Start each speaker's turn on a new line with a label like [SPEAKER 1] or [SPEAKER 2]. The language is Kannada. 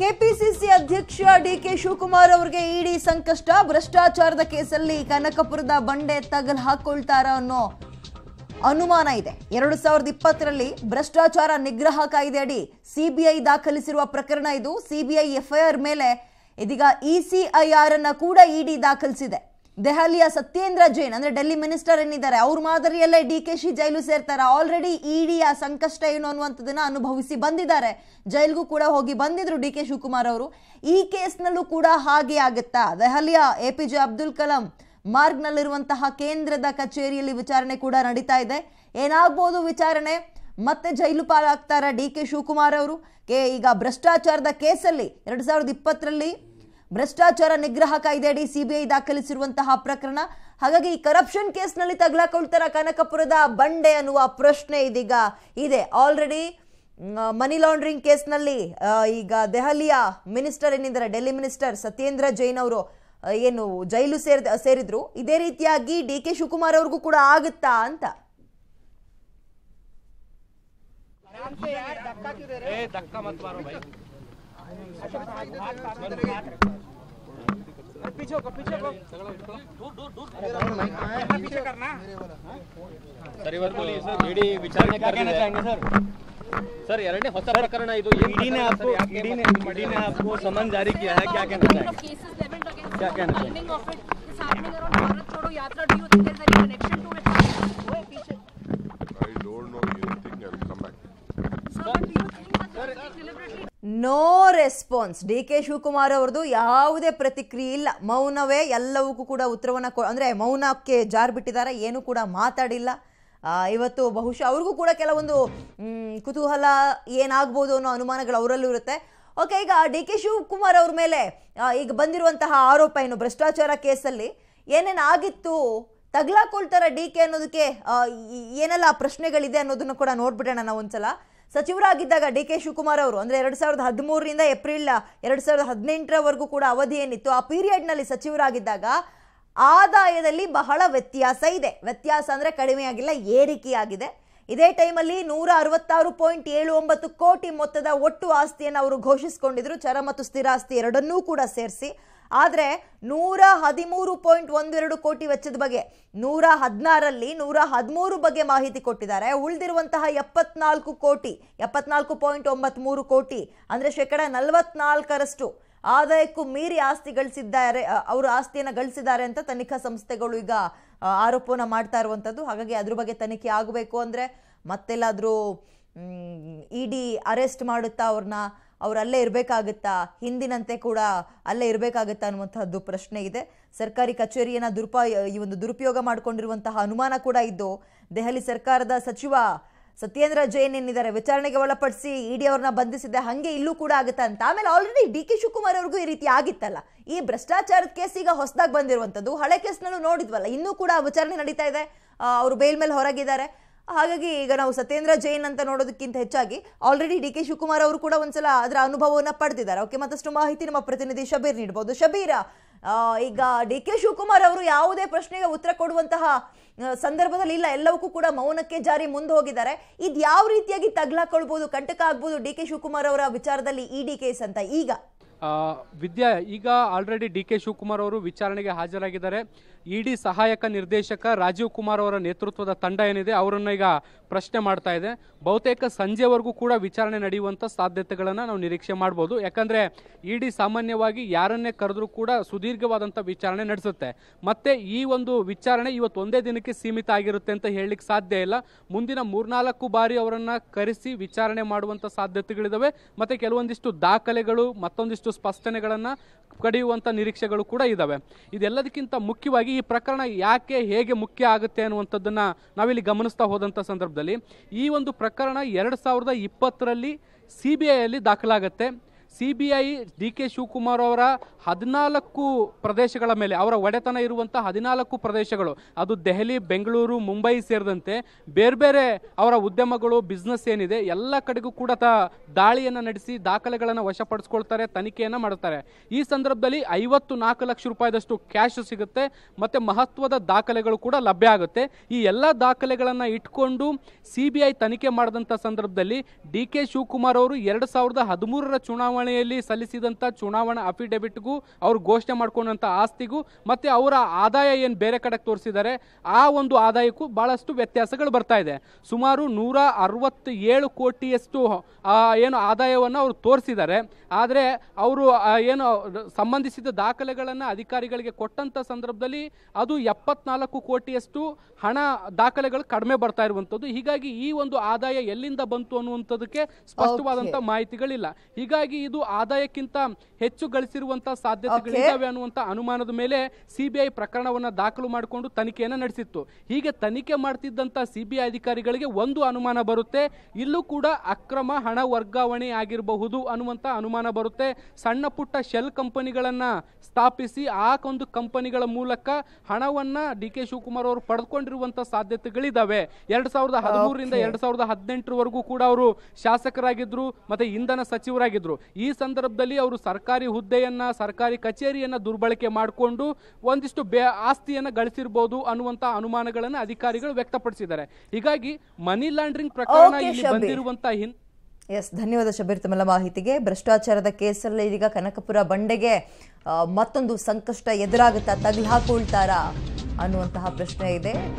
[SPEAKER 1] ಕೆಪಿಸಿಸಿ ಅಧ್ಯಕ್ಷ ಡಿಕೆ ಶಿವಕುಮಾರ್ ಅವರಿಗೆ ಇಡಿ ಸಂಕಷ್ಟ ಭ್ರಷ್ಟಾಚಾರದ ಕೇಸಲ್ಲಿ ಕನಕಪುರದ ಬಂಡೆ ತಗಲ್ ಹಾಕೊಳ್ತಾರ ಅನ್ನೋ ಅನುಮಾನ ಇದೆ ಎರಡು ಸಾವಿರದ ಇಪ್ಪತ್ತರಲ್ಲಿ ಭ್ರಷ್ಟಾಚಾರ ನಿಗ್ರಹ ಕಾಯ್ದೆ ಅಡಿ ಸಿಬಿಐ ದಾಖಲಿಸಿರುವ ಪ್ರಕರಣ ಇದು ಸಿಬಿಐ ಎಫ್ಐಆರ್ ಮೇಲೆ ಇದೀಗ ಇಸಿಐಆರ್ ಅನ್ನ ಕೂಡ ಇಡಿ ದಾಖಲಿಸಿದೆ ದೆಹಲಿಯ ಸತ್ಯೇಂದ್ರ ಜೈನ್ ಅಂದರೆ ಡೆಲ್ಲಿ ಮಿನಿಸ್ಟರ್ ಏನಿದ್ದಾರೆ ಅವ್ರ ಮಾದರಿಯಲ್ಲೇ ಡಿ ಕೆ ಶಿ ಜೈಲು ಸೇರ್ತಾರೆ ಆಲ್ರೆಡಿ ಇಡಿಯ ಆ ಸಂಕಷ್ಟ ಏನು ಅನ್ನುವಂಥದ್ದನ್ನು ಅನುಭವಿಸಿ ಬಂದಿದ್ದಾರೆ ಜೈಲ್ಗೂ ಕೂಡ ಹೋಗಿ ಬಂದಿದ್ರು ಡಿ ಕೆ ಶಿವಕುಮಾರ್ ಅವರು ಈ ಕೇಸ್ನಲ್ಲೂ ಕೂಡ ಹಾಗೆ ಆಗುತ್ತಾ ದೆಹಲಿಯ A P J Abdul Kalam ಮಾರ್ಗ್ನಲ್ಲಿರುವಂತಹ ಕೇಂದ್ರದ ಕಚೇರಿಯಲ್ಲಿ ವಿಚಾರಣೆ ಕೂಡ ನಡೀತಾ ಇದೆ ಏನಾಗ್ಬೋದು ವಿಚಾರಣೆ ಮತ್ತೆ ಜೈಲು ಪಾಲಾಗ್ತಾರ ಡಿ ಕೆ ಶಿವಕುಮಾರ್ ಅವರು ಕೆ ಈಗ ಭ್ರಷ್ಟಾಚಾರದ ಕೇಸಲ್ಲಿ ಎರಡು ಸಾವಿರದ ಇಪ್ಪತ್ತರಲ್ಲಿ ಭ್ರಷ್ಟಾಚಾರ ನಿಗ್ರಹ ಕಾಯ್ದೆ ಅಡಿ ಸಿಬಿಐ ದಾಖಲಿಸಿರುವಂತಹ ಪ್ರಕರಣ ಹಾಗಾಗಿ ಈ ಕರಪ್ಷನ್ ಕೇಸ್ನಲ್ಲಿ ತಗ್ಲಾಕೊಳ್ತಾರ ಕನಕಪುರದ ಬಂಡೆ ಅನ್ನುವ ಪ್ರಶ್ನೆ ಇದೀಗ ಇದೆ ಆಲ್ರೆಡಿ ಮನಿ ಲಾಂಡ್ರಿಂಗ್ ಕೇಸ್ನಲ್ಲಿ ಈಗ ದೆಹಲಿಯ ಮಿನಿಸ್ಟರ್ ಏನಿದ್ದಾರೆ ಡೆಲ್ಲಿ ಮಿನಿಸ್ಟರ್ ಸತ್ಯೇಂದ್ರ ಜೈನ್ ಅವರು ಏನು ಜೈಲು ಸೇರಿದ ಸೇರಿದ್ರು ಇದೇ ರೀತಿಯಾಗಿ ಡಿ ಕೆ ಶಿವಕುಮಾರ್ ಅವ್ರಿಗೂ ಕೂಡ ಆಗುತ್ತಾ ಅಂತ
[SPEAKER 2] पीछे को पीछे को दूर दूर दूर पीछे करना सर ईडी कर चाहेंगे सर सर यार तो ने होता प्रकरण है तो ईडी ने आपको ईडी ने ईडी ने आपको समन जारी किया है क्या कहना चाहेंगे क्या कहना चाहेंगे
[SPEAKER 1] ರೆಸ್ಪಾನ್ಸ್ ಡಿ ಕೆ ಶಿವಕುಮಾರ್ ಅವ್ರದ್ದು ಯಾವುದೇ ಪ್ರತಿಕ್ರಿಯೆ ಇಲ್ಲ ಮೌನವೇ ಎಲ್ಲವಕ್ಕೂ ಕೂಡ ಉತ್ತರವನ್ನು ಕೊ ಅಂದರೆ ಮೌನಕ್ಕೆ ಜಾರ್ ಬಿಟ್ಟಿದ್ದಾರೆ ಏನೂ ಕೂಡ ಮಾತಾಡಿಲ್ಲ ಇವತ್ತು ಬಹುಶಃ ಅವ್ರಿಗೂ ಕೂಡ ಕೆಲವೊಂದು ಕುತೂಹಲ ಏನಾಗ್ಬೋದು ಅನ್ನೋ ಅನುಮಾನಗಳು ಅವರಲ್ಲೂ ಇರುತ್ತೆ ಓಕೆ ಈಗ ಡಿ ಕೆ ಶಿವಕುಮಾರ್ ಅವ್ರ ಮೇಲೆ ಈಗ ಬಂದಿರುವಂತಹ ಆರೋಪ ಏನು ಭ್ರಷ್ಟಾಚಾರ ಕೇಸಲ್ಲಿ ಏನೇನು ಆಗಿತ್ತು ತಗ್ಲಾಕೊಳ್ತಾರ ಡಿ ಕೆ ಅನ್ನೋದಕ್ಕೆ ಏನೆಲ್ಲ ಪ್ರಶ್ನೆಗಳಿದೆ ಅನ್ನೋದನ್ನು ಕೂಡ ನೋಡ್ಬಿಡೋಣ ನಾವು ಒಂದ್ಸಲ ಸಚಿವರಾಗಿದ್ದಾಗ ಡಿ ಕೆ ಶಿವಕುಮಾರ್ ಅವರು ಅಂದರೆ ಎರಡು ಸಾವಿರದ ಹದಿಮೂರರಿಂದ ಏಪ್ರಿಲ್ ಎರಡು ಸಾವಿರದ ಹದಿನೆಂಟರವರೆಗೂ ಕೂಡ ಅವಧಿ ಏನಿತ್ತು ಆ ಪೀರಿಯಡ್ನಲ್ಲಿ ಸಚಿವರಾಗಿದ್ದಾಗ ಆದಾಯದಲ್ಲಿ ಬಹಳ ವ್ಯತ್ಯಾಸ ಇದೆ ವ್ಯತ್ಯಾಸ ಅಂದರೆ ಕಡಿಮೆಯಾಗಿಲ್ಲ ಏರಿಕೆಯಾಗಿದೆ ಇದೇ ಟೈಮಲ್ಲಿ ನೂರ ಅರವತ್ತಾರು ಪಾಯಿಂಟ್ ಏಳು ಒಂಬತ್ತು ಕೋಟಿ ಮೊತ್ತದ ಒಟ್ಟು ಆಸ್ತಿಯನ್ನು ಅವರು ಘೋಷಿಸಿಕೊಂಡಿದ್ರು ಚರ ಮತ್ತು ಸ್ಥಿರಾಸ್ತಿ ಎರಡನ್ನೂ ಕೂಡ ಸೇರಿಸಿ ಆದರೆ ನೂರ ಹದಿಮೂರು ಪಾಯಿಂಟ್ ಒಂದೆರಡು ಕೋಟಿ ವೆಚ್ಚದ ಬಗ್ಗೆ ನೂರ ಹದಿನಾರಲ್ಲಿ ನೂರ ಹದಿಮೂರು ಬಗ್ಗೆ ಮಾಹಿತಿ ಕೊಟ್ಟಿದ್ದಾರೆ ಉಳಿದಿರುವಂತಹ ಎಪ್ಪತ್ನಾಲ್ಕು ಕೋಟಿ ಎಪ್ಪತ್ನಾಲ್ಕು ಪಾಯಿಂಟ್ ಒಂಬತ್ತ್ಮೂರು ಕೋಟಿ ಅಂದರೆ ಶೇಕಡ ನಲವತ್ನಾಲ್ಕರಷ್ಟು ಆದಾಯಕ್ಕೂ ಮೀರಿ ಆಸ್ತಿ ಗಳಿಸಿದ್ದಾರೆ ಅವರು ಆಸ್ತಿಯನ್ನು ಗಳಿಸಿದ್ದಾರೆ ಅಂತ ತನಿಖಾ ಸಂಸ್ಥೆಗಳು ಈಗ ಆರೋಪವನ್ನು ಮಾಡ್ತಾ ಇರುವಂಥದ್ದು ಹಾಗಾಗಿ ಅದ್ರ ಬಗ್ಗೆ ತನಿಖೆ ಆಗಬೇಕು ಅಂದರೆ ಮತ್ತೆಲ್ಲಾದರೂ ಇ ಡಿ ಅರೆಸ್ಟ್ ಮಾಡುತ್ತಾ ಅವ್ರನ್ನ ಅವರಲ್ಲೇ ಅಲ್ಲೇ ಇರಬೇಕಾಗುತ್ತಾ ಹಿಂದಿನಂತೆ ಕೂಡ ಅಲ್ಲೇ ಇರಬೇಕಾಗುತ್ತಾ ಅನ್ನುವಂಥದ್ದು ಪ್ರಶ್ನೆ ಇದೆ ಸರ್ಕಾರಿ ಕಚೇರಿಯನ್ನು ದುರುಪಯೋಗ ಈ ಒಂದು ದುರುಪಯೋಗ ಮಾಡಿಕೊಂಡಿರುವಂತಹ ಅನುಮಾನ ಕೂಡ ಇದ್ದು ದೆಹಲಿ ಸರ್ಕಾರದ ಸಚಿವ ಸತ್ಯೇಂದ್ರ ಜೈನ್ ಏನಿದ್ದಾರೆ ವಿಚಾರಣೆಗೆ ಒಳಪಡಿಸಿ ಇಡಿ ಅವ್ರನ್ನ ಬಂಧಿಸಿದೆ ಹಾಗೆ ಇಲ್ಲೂ ಕೂಡ ಆಗುತ್ತಾ ಅಂತ ಆಮೇಲೆ ಆಲ್ರೆಡಿ ಡಿ ಕೆ ಶಿವಕುಮಾರ್ ಅವ್ರಿಗೂ ಈ ರೀತಿ ಆಗಿತ್ತಲ್ಲ ಈ ಭ್ರಷ್ಟಾಚಾರದ ಕೇಸ್ ಈಗ ಹೊಸದಾಗಿ ಬಂದಿರುವಂಥದ್ದು ಹಳೆ ಕೇಸ್ನಲ್ಲೂ ನೋಡಿದ್ವಲ್ಲ ಇನ್ನೂ ಕೂಡ ವಿಚಾರಣೆ ನಡೀತಾ ಇದೆ ಅವರು ಬೇಲ್ ಮೇಲೆ ಹೊರಗಿದ್ದಾರೆ ಹಾಗಾಗಿ ಈಗ ನಾವು ಸತ್ಯೇಂದ್ರ ಜೈನ್ ಅಂತ ನೋಡೋದಕ್ಕಿಂತ ಹೆಚ್ಚಾಗಿ ಆಲ್ರೆಡಿ ಡಿ ಕೆ ಶಿವಕುಮಾರ್ ಅವರು ಕೂಡ ಒಂದ್ಸಲ ಅದರ ಅನುಭವವನ್ನು ಪಡೆದಿದ್ದಾರೆ ಓಕೆ ಮತ್ತಷ್ಟು ಮಾಹಿತಿ ನಮ್ಮ ಪ್ರತಿನಿಧಿ ಶಬೀರ್ ನೀಡಬಹುದು ಶಬೀರ ಈಗ ಡಿ ಕೆ ಶಿವಕುಮಾರ್ ಅವರು ಯಾವುದೇ ಪ್ರಶ್ನೆಗೆ ಉತ್ತರ ಕೊಡುವಂತಹ ಸಂದರ್ಭದಲ್ಲಿ ಇಲ್ಲ ಎಲ್ಲವಕ್ಕೂ ಕೂಡ ಮೌನಕ್ಕೆ ಜಾರಿ ಮುಂದೆ ಹೋಗಿದ್ದಾರೆ ಇದು ಯಾವ ರೀತಿಯಾಗಿ ತಗ್ಲಾಕೊಳ್ಬಹುದು ಕಂಟಕ ಆಗ್ಬೋದು ಡಿ ಕೆ ಶಿವಕುಮಾರ್ ಅವರ ವಿಚಾರದಲ್ಲಿ ಇಡಿ ಕೇಸ್ ಅಂತ ಈಗ
[SPEAKER 2] ವಿದ್ಯಾ ಈಗ ಆಲ್ರೆಡಿ ಡಿ ಕೆ ಶಿವಕುಮಾರ್ ಅವರು ವಿಚಾರಣೆಗೆ ಹಾಜರಾಗಿದ್ದಾರೆ ಇಡಿ ಸಹಾಯಕ ನಿರ್ದೇಶಕ ರಾಜೀವ್ ಕುಮಾರ್ ಅವರ ನೇತೃತ್ವದ ತಂಡ ಏನಿದೆ ಅವರನ್ನು ಈಗ ಪ್ರಶ್ನೆ ಮಾಡ್ತಾ ಇದೆ ಬಹುತೇಕ ಸಂಜೆವರೆಗೂ ಕೂಡ ವಿಚಾರಣೆ ನಡೆಯುವಂಥ ಸಾಧ್ಯತೆಗಳನ್ನು ನಾವು ನಿರೀಕ್ಷೆ ಮಾಡ್ಬೋದು ಯಾಕಂದರೆ ಇಡಿ ಸಾಮಾನ್ಯವಾಗಿ ಯಾರನ್ನೇ ಕರೆದ್ರೂ ಕೂಡ ಸುದೀರ್ಘವಾದಂಥ ವಿಚಾರಣೆ ನಡೆಸುತ್ತೆ ಮತ್ತು ಈ ಒಂದು ವಿಚಾರಣೆ ಇವತ್ತು ಒಂದೇ ದಿನಕ್ಕೆ ಸೀಮಿತ ಆಗಿರುತ್ತೆ ಅಂತ ಹೇಳಲಿಕ್ಕೆ ಸಾಧ್ಯ ಇಲ್ಲ ಮುಂದಿನ ಮೂರ್ನಾಲ್ಕು ಬಾರಿ ಅವರನ್ನು ಕರೆಸಿ ವಿಚಾರಣೆ ಮಾಡುವಂಥ ಸಾಧ್ಯತೆಗಳಿದ್ದಾವೆ ಮತ್ತು ಕೆಲವೊಂದಿಷ್ಟು ದಾಖಲೆಗಳು ಮತ್ತೊಂದಿಷ್ಟು ಸ್ಪಷ್ಟನೆಗಳನ್ನು ಕಡಿಯುವಂಥ ನಿರೀಕ್ಷೆಗಳು ಕೂಡ ಇದಾವೆ ಇದೆಲ್ಲದಕ್ಕಿಂತ ಮುಖ್ಯವಾಗಿ ಈ ಪ್ರಕರಣ ಯಾಕೆ ಹೇಗೆ ಮುಖ್ಯ ಆಗುತ್ತೆ ಅನ್ನುವಂಥದ್ದನ್ನು ನಾವಿಲ್ಲಿ ಗಮನಿಸ್ತಾ ಹೋದಂಥ ಸಂದರ್ಭದಲ್ಲಿ ಈ ಒಂದು ಪ್ರಕರಣ ಎರಡು ಸಾವಿರದ ಇಪ್ಪತ್ತರಲ್ಲಿ ಸಿ ಬಿ ಐಯಲ್ಲಿ ದಾಖಲಾಗತ್ತೆ C B I D K Shivakumar ಅವರ ಹದಿನಾಲ್ಕು ಪ್ರದೇಶಗಳ ಮೇಲೆ ಅವರ ಒಡೆತನ ಇರುವಂತಹ ಹದಿನಾಲ್ಕು ಪ್ರದೇಶಗಳು ಅದು ದೆಹಲಿ ಬೆಂಗಳೂರು ಮುಂಬೈ ಸೇರಿದಂತೆ ಬೇರೆ ಬೇರೆ ಅವರ ಉದ್ಯಮಗಳು ಬಿಸ್ನೆಸ್ ಏನಿದೆ ಎಲ್ಲ ಕಡೆಗೂ ಕೂಡ ತ ದಾಳಿಯನ್ನು ನಡೆಸಿ ದಾಖಲೆಗಳನ್ನು ವಶಪಡಿಸ್ಕೊಳ್ತಾರೆ ತನಿಖೆಯನ್ನು ಮಾಡುತ್ತಾರೆ ಈ ಸಂದರ್ಭದಲ್ಲಿ ಐವತ್ತು ನಾಲ್ಕು ಲಕ್ಷ ರೂಪಾಯಿದಷ್ಟು ಕ್ಯಾಶ್ ಸಿಗುತ್ತೆ ಮತ್ತು ಮಹತ್ವದ ದಾಖಲೆಗಳು ಕೂಡ ಲಭ್ಯ ಆಗುತ್ತೆ ಈ ಎಲ್ಲ ದಾಖಲೆಗಳನ್ನು ಇಟ್ಕೊಂಡು ಸಿ ಬಿ ಐ ತನಿಖೆ ಮಾಡಿದಂಥ ಸಂದರ್ಭದಲ್ಲಿ ಡಿ ಕೆ ಶಿವಕುಮಾರ್ ಅವರು ಎರಡು ಸಾವಿರದ ಹದಿಮೂರರ ಚುನಾವಣೆ ಚುನಾವಣೆಯಲ್ಲಿ ಸಲ್ಲಿಸಿದಂಥ ಚುನಾವಣಾ ಅಫಿಡೇವಿಟ್ಗೂ ಅವ್ರು ಘೋಷಣೆ ಮಾಡ್ಕೊಂಡಂಥ ಆಸ್ತಿಗೂ ಮತ್ತು ಅವರ ಆದಾಯ ಏನು ಬೇರೆ ಕಡೆಗೆ ತೋರಿಸಿದ್ದಾರೆ ಆ ಒಂದು ಆದಾಯಕ್ಕೂ ಭಾಳಷ್ಟು ವ್ಯತ್ಯಾಸಗಳು ಬರ್ತಾ ಇದೆ ಸುಮಾರು ನೂರ ಅರವತ್ತೇಳು ಕೋಟಿಯಷ್ಟು ಏನು ಆದಾಯವನ್ನು ಅವರು ತೋರಿಸಿದ್ದಾರೆ ಆದರೆ ಅವರು ಏನು ಸಂಬಂಧಿಸಿದ ದಾಖಲೆಗಳನ್ನು ಅಧಿಕಾರಿಗಳಿಗೆ ಕೊಟ್ಟಂಥ ಸಂದರ್ಭದಲ್ಲಿ ಅದು ಎಪ್ಪತ್ನಾಲ್ಕು ಕೋಟಿಯಷ್ಟು ಹಣ ದಾಖಲೆಗಳು ಕಡಿಮೆ ಬರ್ತಾ ಇರುವಂಥದ್ದು ಹೀಗಾಗಿ ಈ ಒಂದು ಆದಾಯ ಎಲ್ಲಿಂದ ಬಂತು ಅನ್ನುವಂಥದ್ದಕ್ಕೆ ಸ್ಪಷ್ಟವಾದಂಥ ಮಾಹಿತಿಗಳಿಲ್ಲ ಹೀಗಾಗಿ ಇದು ಆದಾಯಕ್ಕಿಂತ ಹೆಚ್ಚು ಗಳಿಸಿರುವಂತ ಸಾಧ್ಯತೆಗಳಿದ್ದಾವೆ ಅನ್ನುವಂತ ಅನುಮಾನದ ಮೇಲೆ ಸಿಬಿಐ ಪ್ರಕರಣವನ್ನ ದಾಖಲು ಮಾಡಿಕೊಂಡು ತನಿಖೆಯನ್ನು ನಡೆಸಿತ್ತು ಹೀಗೆ ತನಿಖೆ ಮಾಡ್ತಿದ್ದಂತ ಸಿಬಿಐ ಅಧಿಕಾರಿಗಳಿಗೆ ಒಂದು ಅನುಮಾನ ಬರುತ್ತೆ ಇಲ್ಲೂ ಕೂಡ ಅಕ್ರಮ ಹಣ ವರ್ಗಾವಣೆ ಆಗಿರಬಹುದು ಅನ್ನುವಂತ ಅನುಮಾನ ಬರುತ್ತೆ ಸಣ್ಣ ಪುಟ್ಟ ಶೆಲ್ ಕಂಪನಿಗಳನ್ನ ಸ್ಥಾಪಿಸಿ ಆ ಒಂದು ಕಂಪನಿಗಳ ಮೂಲಕ ಹಣವನ್ನ ಡಿ ಕೆ ಶಿವಕುಮಾರ್ ಅವರು ಪಡೆದುಕೊಂಡಿರುವಂತ ಸಾಧ್ಯತೆಗಳಿದ್ದಾವೆ ಎರಡ್ ಸಾವಿರದ ಹದಿಮೂರರಿಂದ ಎರಡ್ ಸಾವಿರದ ಹದಿನೆಂಟರವರೆಗೂ ಕೂಡ ಅವರು ಶಾಸಕರಾಗಿದ್ರು ಮತ್ತೆ ಇಂಧನ ಸಚಿವರಾಗಿದ್ರು ಈ ಸಂದರ್ಭದಲ್ಲಿ ಅವರು ಸರ್ಕಾರಿ ಹುದ್ದೆಯನ್ನು ಸರ್ಕಾರಿ ಕಚೇರಿಯನ್ನು ದುರ್ಬಳಕೆ ಮಾಡಿಕೊಂಡು ಒಂದಿಷ್ಟು ಬೇ ಆಸ್ತಿಯನ್ನು ಗಳಿಸಿರ್ಬೋದು ಅನ್ನುವಂಥ ಅನುಮಾನಗಳನ್ನು ಅಧಿಕಾರಿಗಳು ವ್ಯಕ್ತಪಡಿಸಿದ್ದಾರೆ ಹೀಗಾಗಿ ಮನಿ ಲಾಂಡ್ರಿಂಗ್ ಪ್ರಕರಣ ಇಲ್ಲಿ ಬಂದಿರುವಂತಹ ಹಿನ್
[SPEAKER 1] ಎಸ್ ಧನ್ಯವಾದ ಶಬೀರ್ ತಮ್ಮ ಮಾಹಿತಿಗೆ ಭ್ರಷ್ಟಾಚಾರದ ಕೇಸಲ್ಲಿ ಇದೀಗ ಕನಕಪುರ ಬಂಡೆಗೆ ಮತ್ತೊಂದು ಸಂಕಷ್ಟ ಎದುರಾಗುತ್ತಾ ಹಾಕೊಳ್ತಾರಾ ಅನ್ನುವಂತಹ ಪ್ರಶ್ನೆ ಇದೆ